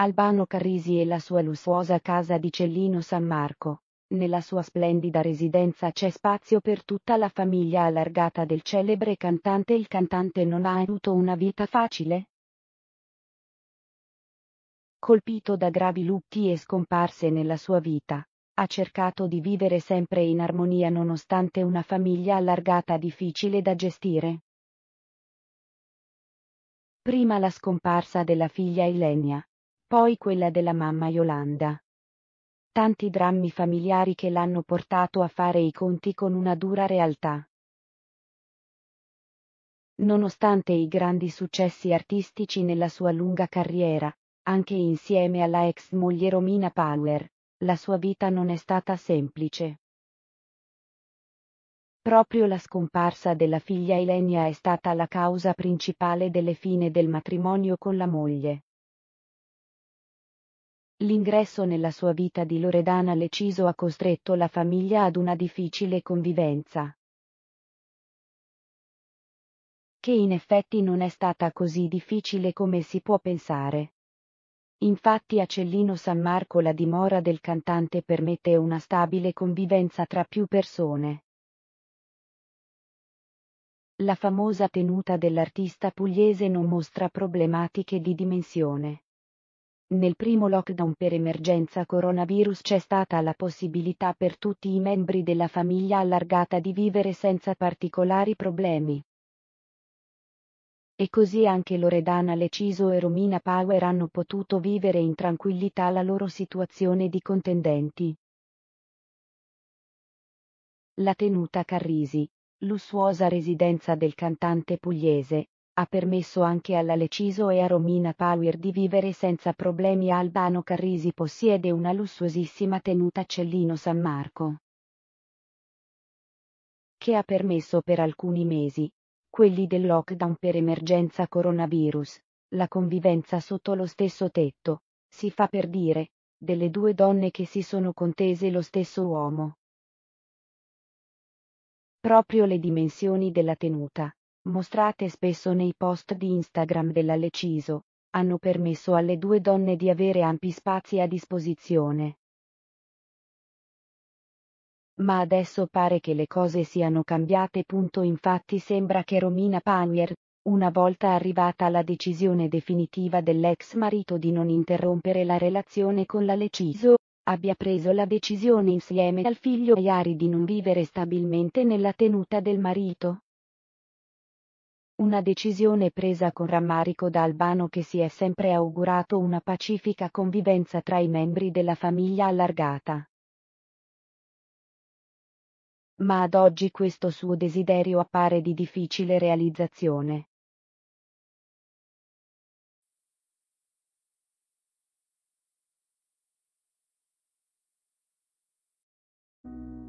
Albano Carrisi e la sua lussuosa casa di Cellino San Marco. Nella sua splendida residenza c'è spazio per tutta la famiglia allargata del celebre cantante. Il cantante non ha avuto una vita facile? Colpito da gravi lutti e scomparse nella sua vita, ha cercato di vivere sempre in armonia nonostante una famiglia allargata difficile da gestire. Prima la scomparsa della figlia Ilenia, poi quella della mamma Yolanda. Tanti drammi familiari che l'hanno portato a fare i conti con una dura realtà. Nonostante i grandi successi artistici nella sua lunga carriera, anche insieme alla ex moglie Romina Power, la sua vita non è stata semplice. Proprio la scomparsa della figlia Elenia è stata la causa principale delle fine del matrimonio con la moglie. L'ingresso nella sua vita di Loredana Leciso ha costretto la famiglia ad una difficile convivenza. Che in effetti non è stata così difficile come si può pensare. Infatti a Cellino San Marco la dimora del cantante permette una stabile convivenza tra più persone. La famosa tenuta dell'artista pugliese non mostra problematiche di dimensione. Nel primo lockdown per emergenza coronavirus c'è stata la possibilità per tutti i membri della famiglia allargata di vivere senza particolari problemi. E così anche Loredana Leciso e Romina Power hanno potuto vivere in tranquillità la loro situazione di contendenti. La tenuta Carrisi, lussuosa residenza del cantante pugliese, ha permesso anche alla Leciso e a Romina Power di vivere senza problemi. Albano Carrisi possiede una lussuosissima tenuta Cellino San Marco, che ha permesso per alcuni mesi, quelli del lockdown per emergenza coronavirus, la convivenza sotto lo stesso tetto, si fa per dire, delle due donne che si sono contese lo stesso uomo. Proprio le dimensioni della tenuta, mostrate spesso nei post di Instagram dell'Aleciso, hanno permesso alle due donne di avere ampi spazi a disposizione. Ma adesso pare che le cose siano cambiate. Punto Infatti sembra che Romina Panier, una volta arrivata alla decisione definitiva dell'ex marito di non interrompere la relazione con l'Aleciso, abbia preso la decisione insieme al figlio Iari di non vivere stabilmente nella tenuta del marito. Una decisione presa con rammarico da Albano che si è sempre augurato una pacifica convivenza tra i membri della famiglia allargata. Ma ad oggi questo suo desiderio appare di difficile realizzazione. thank you